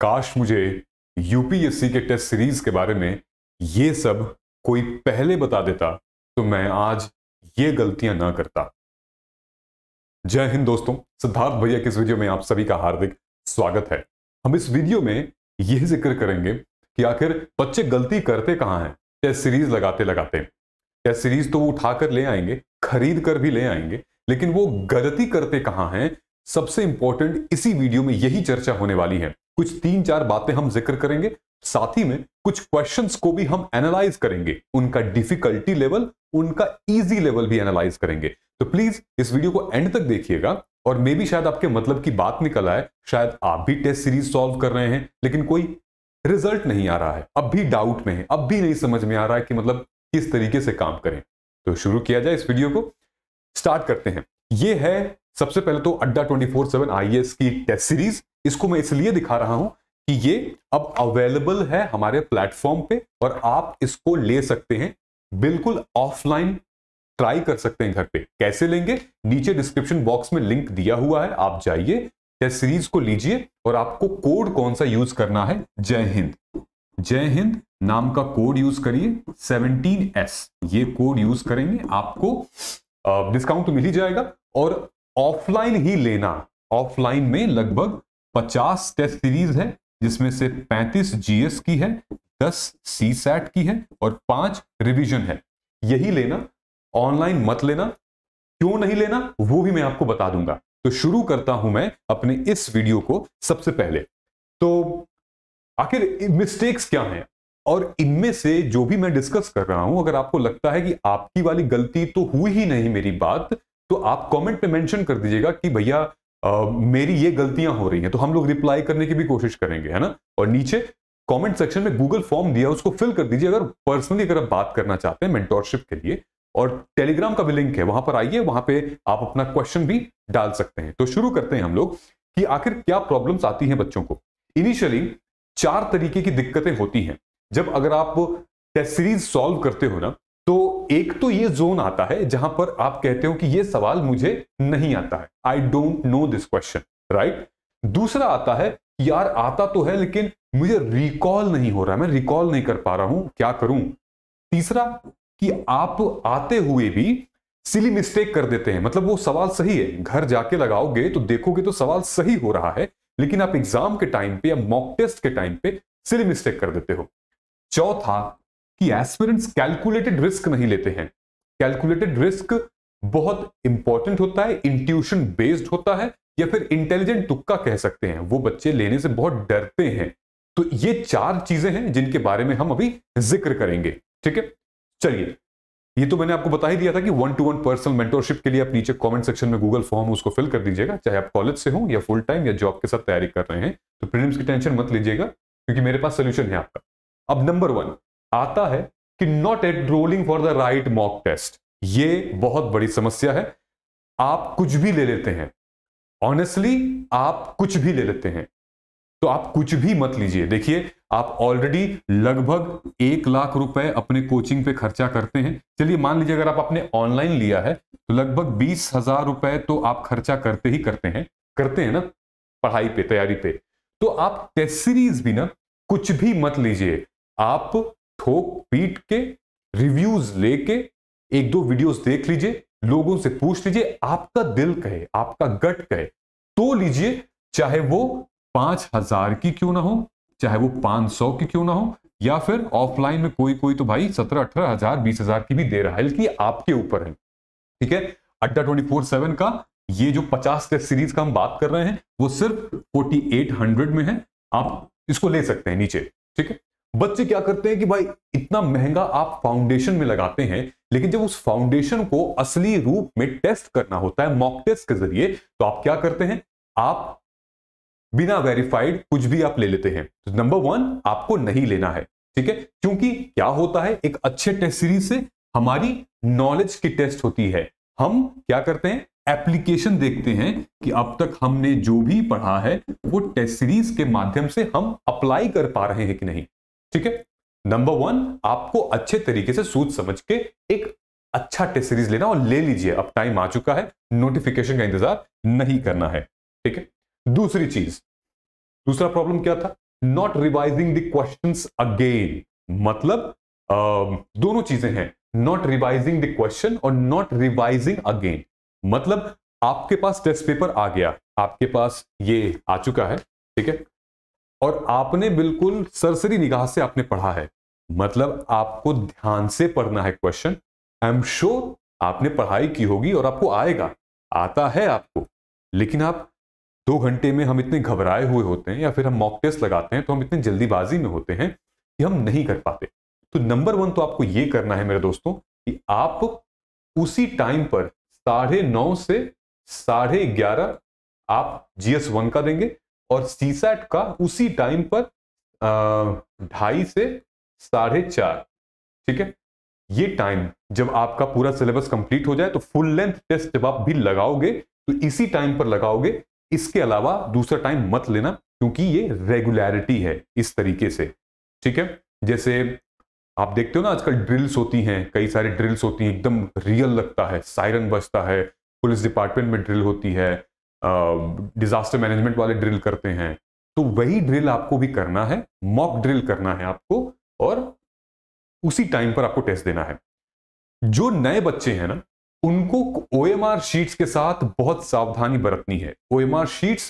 काश मुझे यूपीएससी के टेस्ट सीरीज के बारे में ये सब कोई पहले बता देता तो मैं आज ये गलतियां ना करता जय हिंद दोस्तों सिद्धार्थ भैया के इस वीडियो में आप सभी का हार्दिक स्वागत है हम इस वीडियो में यह जिक्र करेंगे कि आखिर बच्चे गलती करते कहाँ हैं टेस्ट सीरीज लगाते लगाते टेस्ट सीरीज तो वो उठाकर ले आएंगे खरीद कर भी ले आएंगे लेकिन वो गलती करते कहाँ हैं सबसे इंपॉर्टेंट इसी वीडियो में यही चर्चा होने वाली है कुछ तीन चार बातें हम जिक्र करेंगे साथ ही में कुछ क्वेश्चंस को भी हम एनालाइज करेंगे उनका डिफिकल्टी लेवल उनका इजी लेवल भी एनालाइज करेंगे तो प्लीज इस वीडियो को एंड तक देखिएगा और मे भी शायद आपके मतलब की बात निकल आए शायद आप भी टेस्ट सीरीज सॉल्व कर रहे हैं लेकिन कोई रिजल्ट नहीं आ रहा है अब भी डाउट में है अब भी नहीं समझ में आ रहा है कि मतलब किस तरीके से काम करें तो शुरू किया जाए इस वीडियो को स्टार्ट करते हैं ये है सबसे पहले तो अड्डा 24/7 आईएएस की टेस्ट सीरीज इसको मैं इसलिए दिखा रहा हूं कि ये अब अवेलेबल है हमारे प्लेटफॉर्म पे और आप इसको ले सकते हैं बिल्कुल ऑफलाइन ट्राई कर सकते हैं घर पे कैसे लेंगे नीचे डिस्क्रिप्शन बॉक्स में लिंक दिया हुआ है आप जाइए टेस्ट सीरीज को लीजिए और आपको कोड कौन सा यूज करना है जय हिंद जय हिंद नाम का कोड यूज करिए 17S ये कोड यूज करेंगे आपको डिस्काउंट तो मिल ही जाएगा और ऑफलाइन ही लेना ऑफलाइन में लगभग पचास टेस्ट सीरीज है जिसमें से पैंतीस जीएस की है दस सी सैट की है और पांच रिवीजन है यही लेना ऑनलाइन मत लेना क्यों नहीं लेना वो भी मैं आपको बता दूंगा तो शुरू करता हूं मैं अपने इस वीडियो को सबसे पहले तो आखिर मिस्टेक्स क्या हैं और इनमें से जो भी मैं डिस्कस कर रहा हूं अगर आपको लगता है कि आपकी वाली गलती तो हुई ही नहीं मेरी बात तो आप कमेंट पे मेंशन कर दीजिएगा कि भैया मेरी ये गलतियां हो रही हैं तो हम लोग रिप्लाई करने की भी कोशिश करेंगे है ना और नीचे कमेंट सेक्शन में गूगल फॉर्म दिया उसको फिल कर दीजिए अगर पर्सनली अगर आप बात करना चाहते हैं मेंटोरशिप के लिए और टेलीग्राम का भी लिंक है वहां पर आइए वहां पे आप अपना क्वेश्चन भी डाल सकते हैं तो शुरू करते हैं हम लोग कि आखिर क्या प्रॉब्लम्स आती हैं बच्चों को इनिशियली चार तरीके की दिक्कतें होती हैं जब अगर आप टेस्ट सीरीज सॉल्व करते हो ना तो एक तो ये जोन आता है जहां पर आप कहते हो कि ये सवाल मुझे नहीं आता है I don't know this question right दूसरा आता है यार आता तो है लेकिन मुझे रिकॉल नहीं हो रहा मैं रिकॉल नहीं कर पा रहा हूं क्या करूं तीसरा कि आप आते हुए भी सिली मिस्टेक कर देते हैं मतलब वो सवाल सही है घर जाके लगाओगे तो देखोगे तो सवाल सही हो रहा है लेकिन आप एग्जाम के टाइम पे या मॉक टेस्ट के टाइम पे सिली मिस्टेक कर देते हो चौथा कि एस्पिरेंट्स कैलकुलेटेड रिस्क नहीं लेते हैं कैलकुलेटेड रिस्क बहुत इंपॉर्टेंट होता है इंट्यूशन बेस्ड होता है या फिर इंटेलिजेंट तुक्का कह सकते हैं वो बच्चे लेने से बहुत डरते हैं तो ये चार चीजें हैं जिनके बारे में हम अभी जिक्र करेंगे ठीक है चलिए ये तो मैंने आपको बता ही दिया था कि one to one personal mentorship के लिए आप नीचे कमेंट सेक्शन में गूगल फॉर्म उसको फिल कर दीजिएगा चाहे आप कॉलेज से हो या फुल टाइम या जॉब के साथ तैयारी कर रहे हैं तो प्रीलिम्स की टेंशन मत लीजिएगा क्योंकि मेरे पास सोल्यूशन है आपका अब नंबर वन आता है कि not at rolling for the right mock test ये बहुत बड़ी समस्या है आप कुछ भी ले लेते हैं ऑनेस्टली आप कुछ भी ले लेते हैं तो आप कुछ भी मत लीजिए देखिए आप ऑलरेडी लगभग एक लाख रुपए अपने कोचिंग पे खर्चा करते हैं चलिए मान लीजिए अगर आप अपने ऑनलाइन लिया है तो लगभग बीस हजार रुपए तो आप खर्चा करते ही करते हैं करते हैं ना पढ़ाई पे तैयारी पे तो आप टेस्ट सीरीज भी ना कुछ भी मत लीजिए आप ठोक पीट के रिव्यूज लेके एक दो वीडियोस देख लीजिए लोगों से पूछ लीजिए आपका दिल कहे आपका गट कहे तो लीजिए चाहे वो पांच हजार की क्यों ना हो चाहे वो पांच सौ की क्यों ना हो या फिर ऑफलाइन में कोई कोई तो भाई सत्रह अठारह हजार बीस हजार की भी दे रहा है आपके ऊपर है ठीक है अड्डा ट्वेंटी फोर सेवन का ये जो पचास टेस्ट सीरीज का हम बात कर रहे हैं वो सिर्फ फोर्टी एट हंड्रेड में है आप इसको ले सकते हैं नीचे ठीक है बच्चे क्या करते हैं कि भाई इतना महंगा आप फाउंडेशन में लगाते हैं लेकिन जब उस फाउंडेशन को असली रूप में टेस्ट करना होता है मॉक टेस्ट के जरिए तो आप क्या करते हैं आप बिना वेरीफाइड कुछ भी आप ले लेते हैं तो नंबर वन आपको नहीं लेना है ठीक है क्योंकि क्या होता है एक अच्छे टेस्ट सीरीज से हमारी नॉलेज की टेस्ट होती है हम क्या करते हैं एप्लीकेशन देखते हैं कि अब तक हमने जो भी पढ़ा है वो टेस्ट सीरीज के माध्यम से हम अप्लाई कर पा रहे हैं कि नहीं ठीक है नंबर वन आपको अच्छे तरीके से सूच समझ के एक अच्छा टेस्ट सीरीज लेना और ले लीजिए अब टाइम आ चुका है नोटिफिकेशन का इंतजार नहीं करना है ठीक है दूसरी चीज दूसरा प्रॉब्लम क्या था not revising the question again मतलब आ, दोनों चीजें हैं नॉट रिवाइजिंग द क्वेश्चन और नॉट रिवाइजिंग अगेन मतलब आपके पास टेस्ट पेपर आ गया आपके पास ये आ चुका है ठीक है और आपने बिल्कुल सरसरी निगाह से आपने पढ़ा है मतलब आपको ध्यान से पढ़ना है क्वेश्चन आई एम श्योर आपने पढ़ाई की होगी और आपको आएगा आता है आपको लेकिन आप दो घंटे में हम इतने घबराए हुए होते हैं या फिर हम मॉक टेस्ट लगाते हैं तो हम इतने जल्दीबाजी में होते हैं कि हम नहीं कर पाते तो नंबर वन तो आपको ये करना है मेरे दोस्तों कि आप उसी टाइम पर साढ़े नौ से साढ़े ग्यारह आप जीएस वन का देंगे और सीसेट का उसी टाइम पर ढाई से साढ़े चार ठीक है ये टाइम जब आपका पूरा सिलेबस कंप्लीट हो जाए तो फुल लेंथ टेस्ट जब आप भी लगाओगे तो इसी टाइम पर लगाओगे इसके अलावा दूसरा टाइम मत लेना क्योंकि ये रेगुलरिटी है इस तरीके से ठीक है जैसे आप देखते हो ना आजकल ड्रिल्स होती हैं कई सारे ड्रिल्स होती हैं एकदम रियल लगता है सायरन बजता है पुलिस डिपार्टमेंट में ड्रिल होती है डिजास्टर मैनेजमेंट वाले ड्रिल करते हैं तो वही ड्रिल आपको भी करना है मॉक ड्रिल करना है आपको और उसी टाइम पर आपको टेस्ट देना है जो नए बच्चे हैं ना उनको ओ शीट्स के साथ बहुत सावधानी बरतनी है ओ शीट्स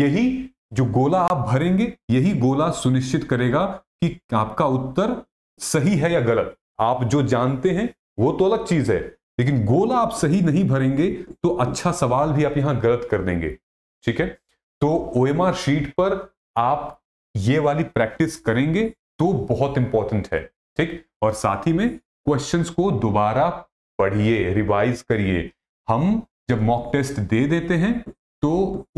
यही जो गोला आप भरेंगे यही गोला सुनिश्चित करेगा कि आपका उत्तर सही है या गलत आप जो जानते हैं वो तो अलग चीज है लेकिन गोला आप सही नहीं भरेंगे तो अच्छा सवाल भी आप यहां गलत कर देंगे ठीक है तो ओ शीट पर आप ये वाली प्रैक्टिस करेंगे तो बहुत इंपॉर्टेंट है ठीक और साथ ही में क्वेश्चंस को दोबारा पढ़िए रिवाइज करिए हम जब मॉक टेस्ट दे देते हैं तो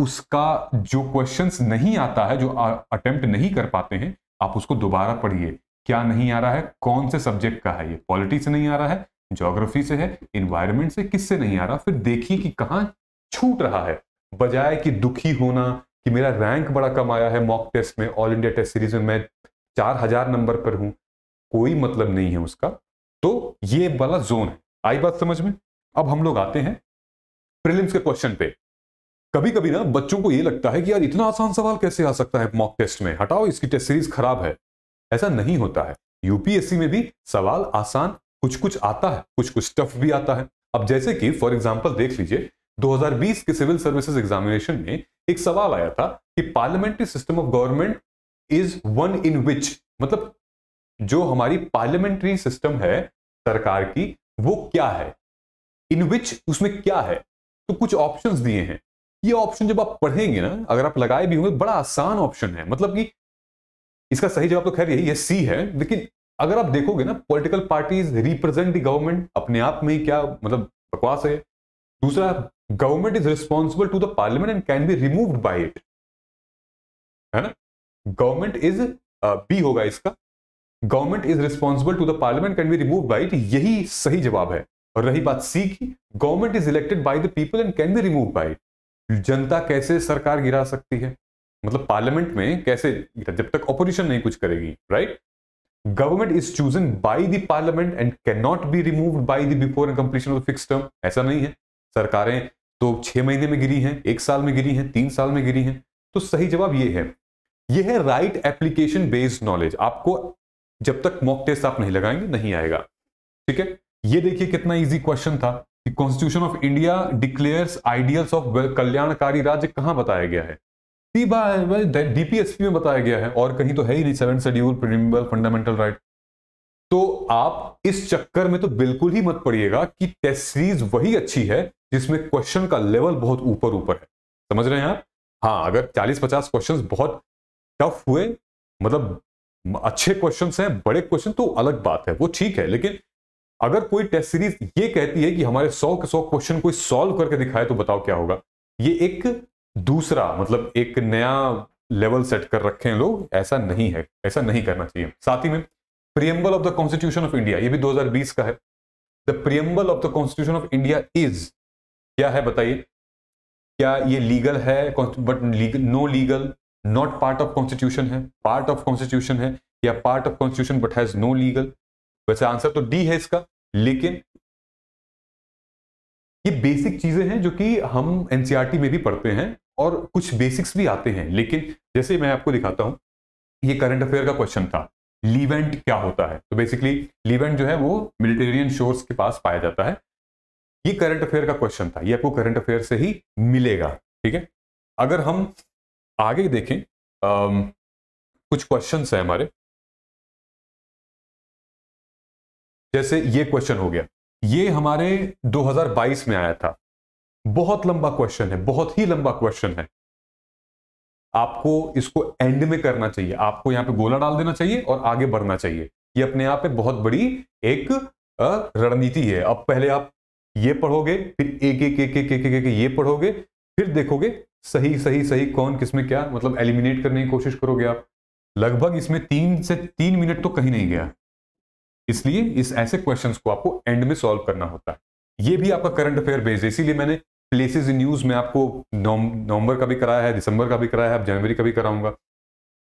उसका जो क्वेश्चंस नहीं आता है जो अटेम्प्ट नहीं कर पाते हैं आप उसको दोबारा पढ़िए क्या नहीं आ रहा है कौन से सब्जेक्ट का है ये पॉलिटिक्स नहीं आ रहा है जोग्राफी से है इन्वायरमेंट से किससे नहीं आ रहा फिर देखिए कि कहाँ छूट रहा है बजाय कि दुखी होना कि मेरा रैंक बड़ा कम आया है मॉक टेस्ट में ऑल इंडिया टेस्ट सीरीज में मैं चार हजार नंबर पर हूं कोई मतलब नहीं है उसका तो ये वाला जोन है आई बात समझ में अब हम लोग आते हैं प्रिलिम्स के क्वेश्चन पे कभी कभी ना बच्चों को ये लगता है कि यार इतना आसान सवाल कैसे आ सकता है मॉक टेस्ट में हटाओ इसकी टेस्ट सीरीज खराब है ऐसा नहीं होता है यूपीएससी में भी सवाल आसान कुछ कुछ आता है कुछ कुछ स्टफ भी आता है अब जैसे कि फॉर एग्जाम्पल देख लीजिए 2020 के सिविल सर्विसेज एग्जामिनेशन में एक सवाल आया था कि parliamentary system of government is one in which मतलब जो हमारी पार्लियामेंट्री सिस्टम है सरकार की वो क्या है इन विच उसमें क्या है तो कुछ ऑप्शन दिए हैं ये ऑप्शन जब आप पढ़ेंगे ना अगर आप लगाए भी होंगे बड़ा आसान ऑप्शन है मतलब कि इसका सही जवाब तो खैर यही है सी है लेकिन अगर आप देखोगे ना political parties represent the government अपने आप में ही क्या मतलब बकवास है दूसरा government is responsible to the parliament and can be removed by it है ना गवर्नमेंट इज बी होगा इसका government is responsible to the parliament can be remove by it यही सही जवाब है और रही बात सी की government is elected by the people and can be remove by it जनता कैसे सरकार गिरा सकती है मतलब पार्लियामेंट में कैसे जब तक ऑपोजिशन नहीं कुछ करेगी right government is chosen by the parliament and can not be removed by the before and completion of fix term ऐसा नहीं है सरकारें तो छह महीने में गिरी हैं एक साल में गिरी हैं तीन साल में गिरी हैं तो सही जवाब ये है ये है राइट एप्लीकेशन बेस्ड नॉलेज आपको जब तक मॉक टेस्ट आप नहीं लगाएंगे नहीं आएगा ठीक है ये देखिए कितना इजी क्वेश्चन था कि constitution of India declares ideals of कल्याणकारी राज्य कहां बताया गया है बाय डीपीएसपी में बताया गया है और कहीं तो है ही नहीं seven schedule preamble fundamental right तो आप इस चक्कर में तो बिल्कुल ही मत पड़िएगा कि टेस्ट सीरीज वही अच्छी है जिसमें क्वेश्चन का लेवल बहुत ऊपर ऊपर है समझ रहे हैं आप हाँ अगर 40-50 क्वेश्चंस बहुत टफ हुए मतलब अच्छे क्वेश्चंस हैं बड़े क्वेश्चन तो अलग बात है वो ठीक है लेकिन अगर कोई टेस्ट सीरीज ये कहती है कि हमारे सौ के सौ क्वेश्चन कोई सॉल्व करके दिखाए तो बताओ क्या होगा ये एक दूसरा मतलब एक नया लेवल सेट कर रखे हैं लोग ऐसा नहीं है ऐसा नहीं करना चाहिए साथ ही में preamble of the constitution of India ये भी 2020 का है the preamble of the constitution of India is क्या है बताइए क्या ये लीगल है but no legal not part of constitution है पार्ट ऑफ कॉन्स्टिट्यूशन है या part of constitution but has no legal वैसे आंसर तो डी है इसका लेकिन ये बेसिक चीजें हैं जो कि हम एनसीआरटी e में भी पढ़ते हैं और कुछ बेसिक्स भी आते हैं लेकिन जैसे मैं आपको दिखाता हूं ये करंट अफेयर का क्वेश्चन था लीवेंट क्या होता है तो बेसिकली लीवेंट जो है वो मिलिटेरियन शोर्स के पास पाया जाता है ये करंट अफेयर का क्वेश्चन था ये आपको करंट अफेयर से ही मिलेगा ठीक है अगर हम आगे देखें आ, कुछ क्वेश्चन है हमारे जैसे ये क्वेश्चन हो गया ये हमारे 2022 में आया था बहुत लंबा क्वेश्चन है बहुत ही लंबा क्वेश्चन है आपको इसको एंड में करना चाहिए आपको यहां पे गोला डाल देना चाहिए और आगे बढ़ना चाहिए ये अपने आप में बहुत बड़ी एक रणनीति है अब पहले आप ये पढ़ोगे फिर एक एक एक एक एक एक, ये पढ़ोगे फिर देखोगे सही सही सही कौन किसमें क्या मतलब एलिमिनेट करने की कोशिश करोगे आप लगभग इसमें तीन से तीन मिनट तो कहीं नहीं गया इसलिए इस ऐसे क्वेश्चंस को आपको एंड में सॉल्व करना होता है ये भी आपका करंट अफेयर बेस है इसीलिए मैंने प्लेसेस इन यूज़ में आपको नवंबर का भी कराया है दिसंबर का भी कराया है अब जनवरी का भी कराऊंगा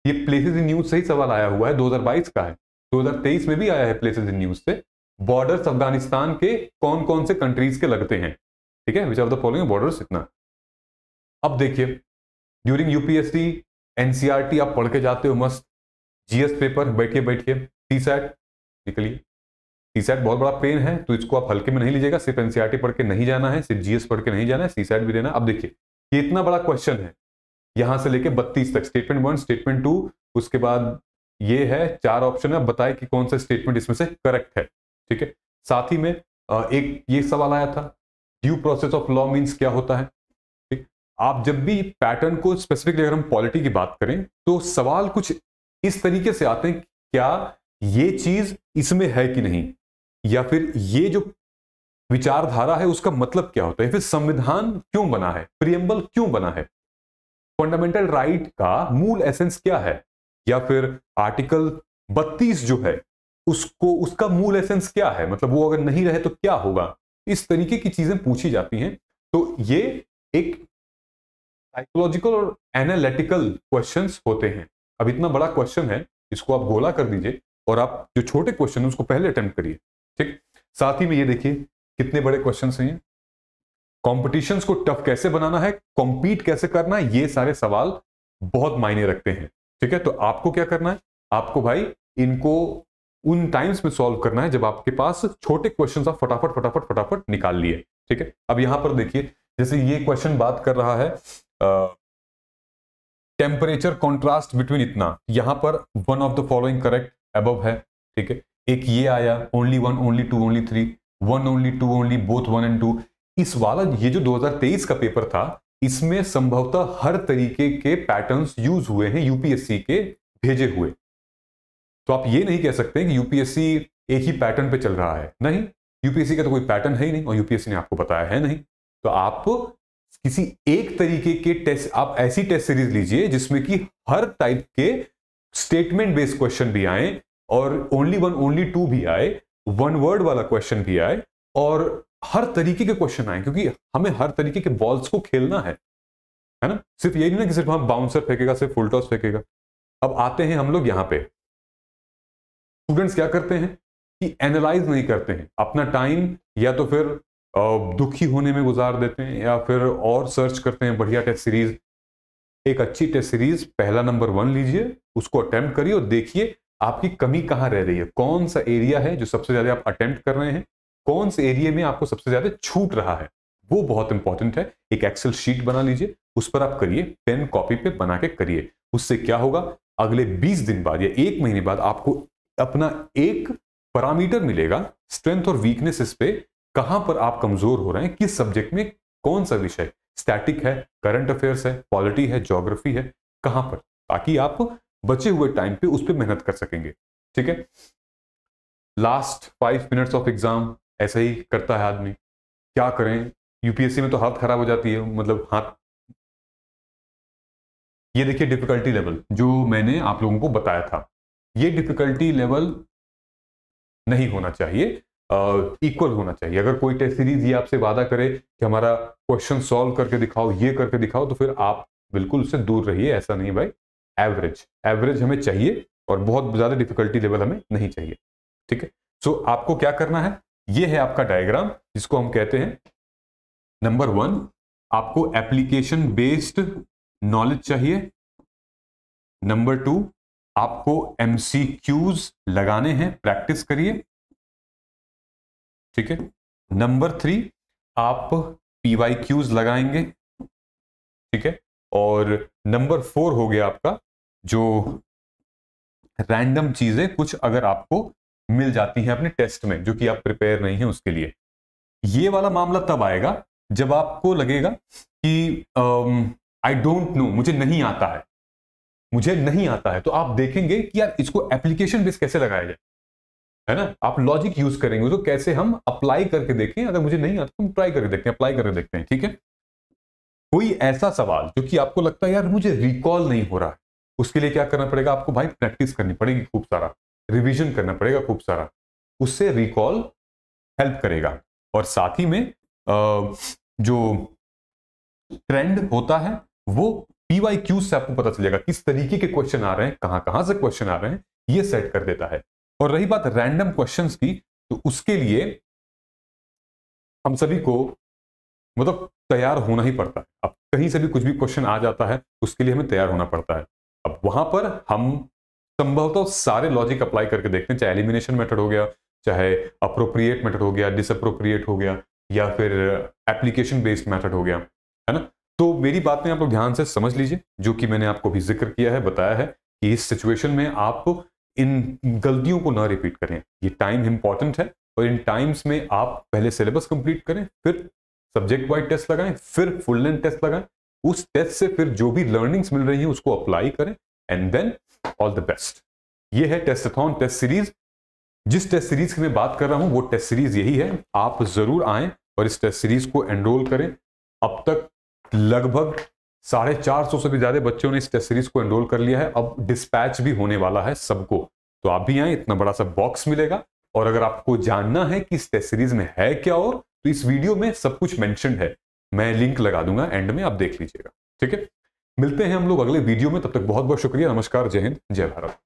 ये प्लेसेस इन यूज़ से ही सवाल आया हुआ है 2022 का है 2023 में भी आया है प्लेसेस इन यूज़ से बॉर्डर्स अफगानिस्तान के कौन कौन से कंट्रीज के लगते हैं ठीक है which are the following borders इतना अब देखिए ड्यूरिंग यूपीएससी एनसीआरटी आप पढ़ के जाते हो मस्त जीएस पेपर बैठिए बैठिए टी सैट निकलिए सीसैट बहुत बड़ा पेन है तो इसको आप हल्के में नहीं लीजिएगा सिर्फ एनसीआरटी e पढ़ के नहीं जाना है सिर्फ जीएस पढ़ के नहीं जाना है सीसैट भी देना अब देखिए ये इतना बड़ा क्वेश्चन है यहां से लेके बत्तीस तक स्टेटमेंट वन स्टेटमेंट टू उसके बाद ये है चार ऑप्शन है बताए कि कौन सा स्टेटमेंट इसमें से करेक्ट है ठीक है साथ ही में एक ये सवाल आया था due process of law means क्या होता है ठीक आप जब भी पैटर्न को स्पेसिफिकली अगर हम पॉलिटी की बात करें तो सवाल कुछ इस तरीके से आते हैं क्या ये चीज इसमें है कि नहीं या फिर ये जो विचारधारा है उसका मतलब क्या होता है फिर संविधान क्यों बना है प्रियम्बल क्यों बना है फंडामेंटल राइट right का मूल एसेंस क्या है या फिर आर्टिकल 32 जो है उसको उसका मूल एसेंस क्या है मतलब वो अगर नहीं रहे तो क्या होगा इस तरीके की चीजें पूछी जाती हैं तो ये एक साइकोलॉजिकल और एनालिटिकल क्वेश्चंस होते हैं अब इतना बड़ा क्वेश्चन है इसको आप गोला कर दीजिए और आप जो छोटे क्वेश्चन है उसको पहले अटेम्प्ट करिए ठीक साथ ही में ये देखिए कितने बड़े क्वेश्चन हैं कॉम्पिटिशन को टफ कैसे बनाना है कॉम्पीट कैसे करना है ये सारे सवाल बहुत मायने रखते हैं ठीक है तो आपको क्या करना है आपको भाई इनको उन टाइम्स में सॉल्व करना है जब आपके पास छोटे क्वेश्चन आप फटाफट फटाफट फटाफट निकाल लिए ठीक है अब यहां पर देखिए जैसे ये क्वेश्चन बात कर रहा है टेम्परेचर कॉन्ट्रास्ट बिटवीन इतना यहां पर one of the following correct अब है ठीक है एक ये आया only one only two only three one only two only both one and two इस वाला ये जो 2023 का पेपर था इसमें संभवतः हर तरीके के पैटर्न्स यूज हुए हैं यूपीएससी के भेजे हुए तो आप ये नहीं कह सकते कि यूपीएससी एक ही पैटर्न पे चल रहा है नहीं यूपीएससी का तो कोई पैटर्न है ही नहीं और यूपीएससी ने आपको बताया है नहीं तो आप किसी एक तरीके के टेस्ट आप ऐसी टेस्ट सीरीज लीजिए जिसमें कि हर टाइप के स्टेटमेंट बेस्ड क्वेश्चन भी आए और ओनली वन ओनली टू भी आए वन वर्ड वाला क्वेश्चन भी आए और हर तरीके के क्वेश्चन आए क्योंकि हमें हर तरीके के बॉल्स को खेलना है है ना सिर्फ यही नहीं ना कि सिर्फ हम बाउंसर फेंकेगा सिर्फ फुल टॉस फेंकेगा अब आते हैं हम लोग यहां पे स्टूडेंट्स क्या करते हैं कि एनालाइज नहीं करते हैं अपना टाइम या तो फिर दुखी होने में गुजार देते हैं या फिर और सर्च करते हैं बढ़िया टेस्ट सीरीज एक अच्छी टेस्ट सीरीज पहला नंबर वन लीजिए उसको अटेम्प्ट करिए और देखिए आपकी कमी कहाँ रह रही है कौन सा एरिया है जो सबसे ज्यादा आप अटेम्प्ट कर रहे हैं कौन से एरिया में आपको सबसे ज्यादा छूट रहा है वो बहुत इंपॉर्टेंट है एक एक्सेल शीट बना लीजिए उस पर आप करिए पेन कॉपी पे बना के करिए उससे क्या होगा अगले 20 दिन बाद या एक महीने बाद आपको अपना एक पैरामीटर मिलेगा स्ट्रेंथ और वीकनेसेस पे कहां पर आप कमजोर हो रहे हैं किस सब्जेक्ट में कौन सा विषय स्टैटिक है करंट अफेयर्स है पॉलिटी है ज्योग्राफी है कहां पर ताकि आप बचे हुए टाइम पे उस पर मेहनत कर सकेंगे ठीक है last five minutes of exam ऐसा ही करता है आदमी क्या करें यूपीएससी में तो हालत खराब हो जाती है मतलब हाथ ये देखिए डिफिकल्टी लेवल जो मैंने आप लोगों को बताया था ये डिफिकल्टी लेवल नहीं होना चाहिए इक्वल होना चाहिए अगर कोई टेस्ट सीरीज ये आपसे वादा करे कि हमारा क्वेश्चन सॉल्व करके दिखाओ ये करके दिखाओ तो फिर आप बिल्कुल उससे दूर रहिए ऐसा नहीं भाई एवरेज एवरेज हमें चाहिए और बहुत ज़्यादा डिफिकल्टी लेवल हमें नहीं चाहिए ठीक है सो आपको क्या करना है ये है आपका डायग्राम जिसको हम कहते हैं नंबर वन आपको एप्लीकेशन बेस्ड नॉलेज चाहिए नंबर टू आपको एमसीक्यूज लगाने हैं प्रैक्टिस करिए ठीक है नंबर थ्री आप पीवाई क्यूज लगाएंगे ठीक है और नंबर फोर हो गया आपका जो रैंडम चीजें कुछ अगर आपको मिल जाती हैं अपने टेस्ट में जो कि आप प्रिपेयर नहीं है उसके लिए ये वाला मामला तब आएगा जब आपको लगेगा कि आई डोंट नो मुझे नहीं आता है मुझे नहीं आता है तो आप देखेंगे कि यार इसको एप्लीकेशन बेस कैसे लगाया जाए है ना आप लॉजिक यूज करेंगे तो कैसे हम अप्लाई करके देखें अगर मुझे नहीं आता तो हम ट्राई करके देखते हैं अप्लाई करके देखते हैं ठीक है कोई ऐसा सवाल जो कि आपको लगता है यार मुझे रिकॉल नहीं हो रहा है उसके लिए क्या करना पड़ेगा आपको भाई प्रैक्टिस करनी पड़ेगी खूब सारा रिविजन करना पड़ेगा खूब सारा उससे रिकॉल हेल्प करेगा और साथ ही में जो ट्रेंड होता है वो पीवाई क्यू से आपको पता चलेगा किस तरीके के क्वेश्चन आ रहे हैं कहां कहां से क्वेश्चन आ रहे हैं ये सेट कर देता है और रही बात रैंडम क्वेश्चन की तो उसके लिए हम सभी को मतलब तैयार होना ही पड़ता है अब कहीं से भी कुछ भी क्वेश्चन आ जाता है उसके लिए हमें तैयार होना पड़ता है अब वहां पर हम संभवतः सारे लॉजिक अप्लाई करके देखते हैं चाहे एलिमिनेशन मेथड हो गया चाहे अप्रोप्रिएट मेथड हो गया डिसअप्रोप्रिएट हो गया या फिर एप्लीकेशन बेस्ड मेथड हो गया है ना तो मेरी बात में आप लोग ध्यान से समझ लीजिए जो कि मैंने आपको भी जिक्र किया है बताया है कि इस सिचुएशन में आप इन गलतियों को ना रिपीट करें ये टाइम इंपॉर्टेंट है और इन टाइम्स में आप पहले सिलेबस कंप्लीट करें फिर सब्जेक्ट वाइज टेस्ट लगाएं फिर फुल लेंथ टेस्ट लगाएं उस टेस्ट से फिर जो भी लर्निंग्स मिल रही है उसको अप्लाई करें and then all the best ये है टेस्टथॉन टेस्ट सीरीज जिस टेस्ट सीरीज की मैं बात कर रहा हूं वो टेस्ट सीरीज यही है आप जरूर आए और इस टेस्ट सीरीज को एनरोल करें अब तक लगभग साढ़े चार सौ से भी ज्यादा बच्चों ने इस टेस्ट सीरीज को एनरोल कर लिया है अब डिस्पैच भी होने वाला है सबको तो आप भी आए इतना बड़ा सा बॉक्स मिलेगा और अगर आपको जानना है कि इस टेस्ट सीरीज में है क्या और तो इस वीडियो में सब कुछ मैंशन है मैं लिंक लगा दूंगा एंड में आप देख लीजिएगा ठीक है मिलते हैं हम लोग अगले वीडियो में तब तक बहुत बहुत शुक्रिया नमस्कार जय हिंद जय भारत